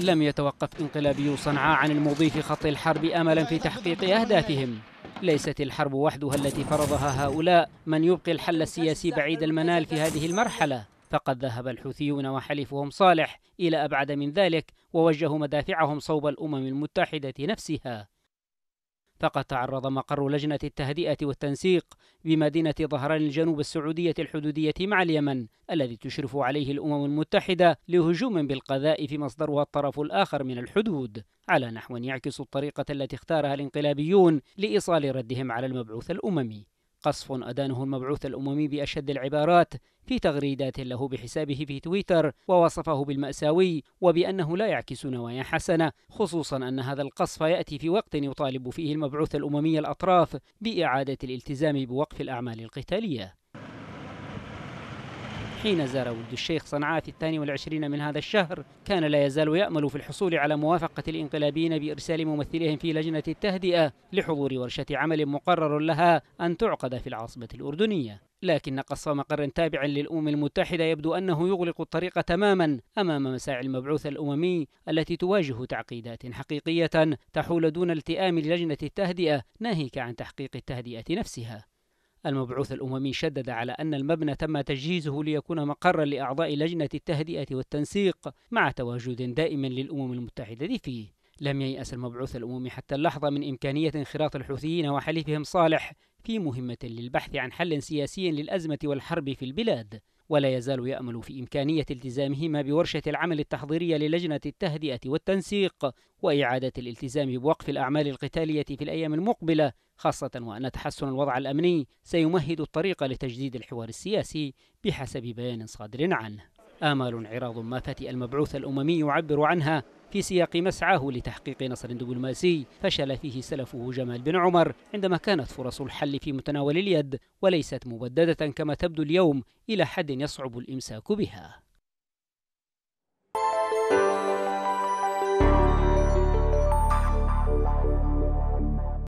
لم يتوقف انقلابيو صنعاء عن المضي في خط الحرب املا في تحقيق اهدافهم ليست الحرب وحدها التي فرضها هؤلاء من يبقي الحل السياسي بعيد المنال في هذه المرحله فقد ذهب الحوثيون وحليفهم صالح الى ابعد من ذلك ووجهوا مدافعهم صوب الامم المتحده نفسها فقد تعرض مقر لجنة التهدئة والتنسيق بمدينة ظهران الجنوب السعودية الحدودية مع اليمن الذي تشرف عليه الأمم المتحدة لهجوم بالقذائف مصدرها الطرف الآخر من الحدود على نحو يعكس الطريقة التي اختارها الانقلابيون لإيصال ردهم على المبعوث الأممي قصف أدانه المبعوث الأممي بأشد العبارات في تغريدات له بحسابه في تويتر ووصفه بالمأساوي وبأنه لا يعكس نوايا حسنة خصوصا أن هذا القصف يأتي في وقت يطالب فيه المبعوث الأممي الأطراف بإعادة الالتزام بوقف الأعمال القتالية حين زار ولد الشيخ صنعاء في الثاني والعشرين من هذا الشهر كان لا يزال يأمل في الحصول على موافقة الانقلابيين بإرسال ممثلهم في لجنة التهدئة لحضور ورشة عمل مقرر لها أن تعقد في العاصمة الأردنية لكن قصف مقر تابع للأمم المتحدة يبدو أنه يغلق الطريق تماما أمام مساعي المبعوث الأممي التي تواجه تعقيدات حقيقية تحول دون التئام للجنة التهدئة ناهيك عن تحقيق التهدئة نفسها المبعوث الأممي شدد على أن المبنى تم تجهيزه ليكون مقرا لأعضاء لجنة التهدئة والتنسيق مع تواجد دائم للأمم المتحدة فيه لم ييأس المبعوث الأممي حتى اللحظة من إمكانية انخراط الحوثيين وحليفهم صالح في مهمة للبحث عن حل سياسي للأزمة والحرب في البلاد ولا يزال يأمل في إمكانية التزامهما بورشة العمل التحضيرية للجنة التهدئة والتنسيق وإعادة الالتزام بوقف الأعمال القتالية في الأيام المقبلة خاصة وأن تحسن الوضع الأمني سيمهد الطريق لتجديد الحوار السياسي بحسب بيان صادر عنه آمال عراض ما فتئ المبعوث الأممي يعبر عنها في سياق مسعاه لتحقيق نصر دبلوماسي فشل فيه سلفه جمال بن عمر عندما كانت فرص الحل في متناول اليد وليست مبددة كما تبدو اليوم إلى حد يصعب الإمساك بها